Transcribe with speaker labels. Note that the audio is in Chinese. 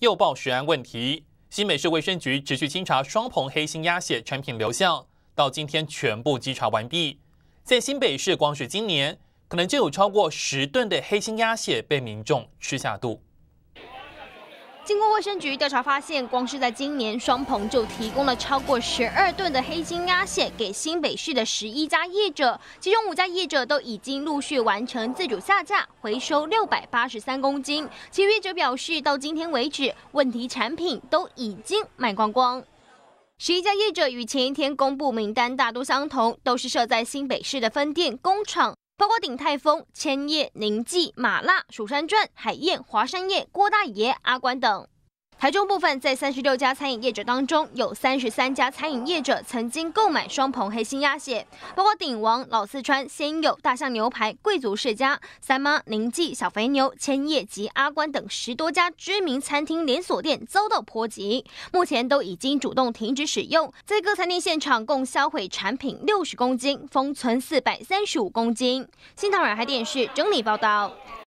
Speaker 1: 又爆食安问题，新北市卫生局持续清查双棚黑心鸭血产品流向，到今天全部稽查完毕。在新北市，光是今年，可能就有超过十吨的黑心鸭血被民众吃下肚。
Speaker 2: 经过卫生局调查发现，光是在今年，双鹏就提供了超过十二吨的黑金鸭血给新北市的十一家业者，其中五家业者都已经陆续完成自主下架，回收六百八十三公斤，其余者表示到今天为止，问题产品都已经卖光光。十一家业者与前一天公布名单大都相同，都是设在新北市的分店、工厂。包括鼎泰丰、千叶、宁记、麻辣、蜀山传、海燕、华山叶、郭大爷、阿关等。台中部分，在三十六家餐饮业者当中，有三十三家餐饮业者曾经购买双棚黑心鸭血，包括鼎王、老四川、鲜有、大象牛排、贵族世家、三妈、宁记、小肥牛、千叶及阿关等十多家知名餐厅连锁店遭到波及，目前都已经主动停止使用，在各餐厅现场共销毁产品六十公斤，封存四百三十五公斤。新唐人海电视整理报道。